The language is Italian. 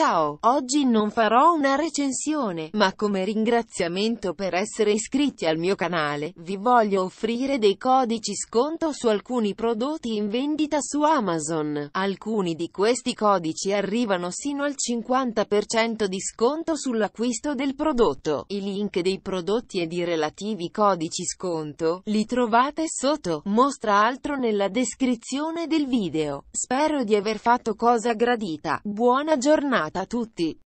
Ciao, oggi non farò una recensione, ma come ringraziamento per essere iscritti al mio canale, vi voglio offrire dei codici sconto su alcuni prodotti in vendita su Amazon. Alcuni di questi codici arrivano sino al 50% di sconto sull'acquisto del prodotto. I link dei prodotti e di relativi codici sconto li trovate sotto, mostra altro nella descrizione del video. Spero di aver fatto cosa gradita. Buona giornata puntata a tutti.